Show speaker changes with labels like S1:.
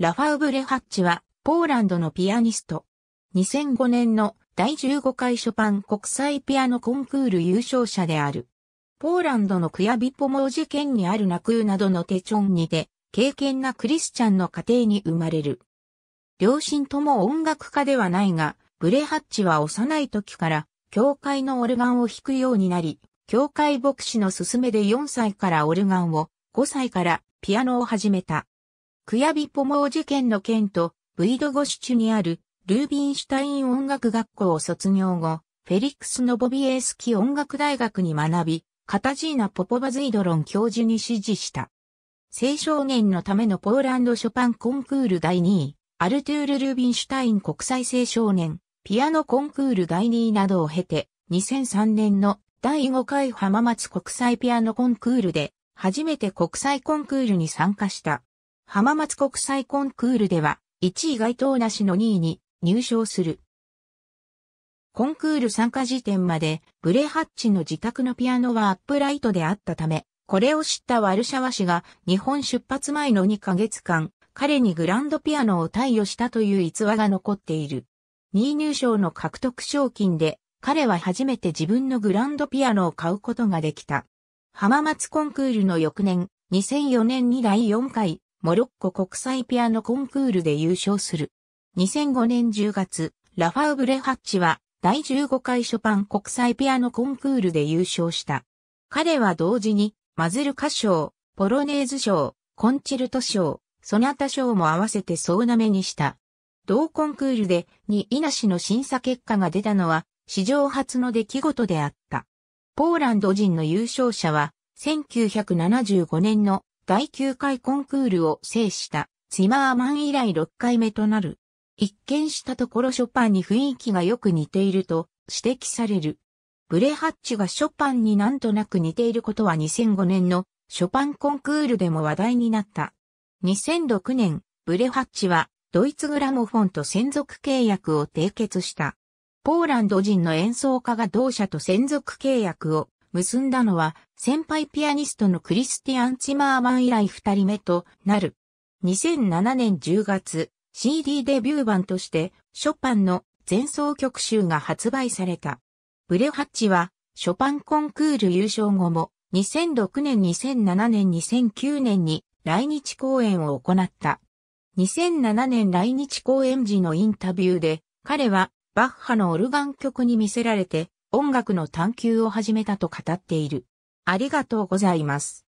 S1: ラファウ・ブレハッチは、ポーランドのピアニスト。2005年の第15回ショパン国際ピアノコンクール優勝者である。ポーランドのクヤビポモージ県にあるナクーなどのテチョンにて、敬虔なクリスチャンの家庭に生まれる。両親とも音楽家ではないが、ブレハッチは幼い時から、教会のオルガンを弾くようになり、教会牧師の勧めで4歳からオルガンを、5歳からピアノを始めた。クヤビポモー事件の件と、ブイドゴシチュにある、ルービンシュタイン音楽学校を卒業後、フェリックス・ノボビエースキ音楽大学に学び、カタジーナ・ポポバズイドロン教授に指示した。青少年のためのポーランドショパンコンクール第2位、アルトゥール・ルービンシュタイン国際青少年、ピアノコンクール第2位などを経て、2003年の第5回浜松国際ピアノコンクールで、初めて国際コンクールに参加した。浜松国際コンクールでは、1位該当なしの2位に入賞する。コンクール参加時点まで、ブレハッチの自宅のピアノはアップライトであったため、これを知ったワルシャワ氏が日本出発前の2ヶ月間、彼にグランドピアノを貸与したという逸話が残っている。2位入賞の獲得賞金で、彼は初めて自分のグランドピアノを買うことができた。浜松コンクールの翌年、2004年に第4回モロッコ国際ピアノコンクールで優勝する。2005年10月、ラファウブレハッチは第15回ショパン国際ピアノコンクールで優勝した。彼は同時に、マズルカ賞、ポロネーズ賞、コンチェルト賞、ソナタ賞も合わせて総なめにした。同コンクールで2位なしの審査結果が出たのは、史上初の出来事であった。ポーランド人の優勝者は、1975年の第9回コンクールを制した、ツィマーマン以来6回目となる。一見したところショパンに雰囲気がよく似ていると指摘される。ブレハッチがショパンになんとなく似ていることは2005年のショパンコンクールでも話題になった。2006年、ブレハッチはドイツグラモフォンと専属契約を締結した。ポーランド人の演奏家が同社と専属契約を結んだのは、先輩ピアニストのクリスティアン・チマーマン以来二人目となる。2007年10月、CD デビュー版として、ショパンの前奏曲集が発売された。ブレハッチは、ショパンコンクール優勝後も、2006年、2007年、2009年に来日公演を行った。2007年来日公演時のインタビューで、彼はバッハのオルガン曲に見せられて、音楽の探求を始めたと語っている。ありがとうございます。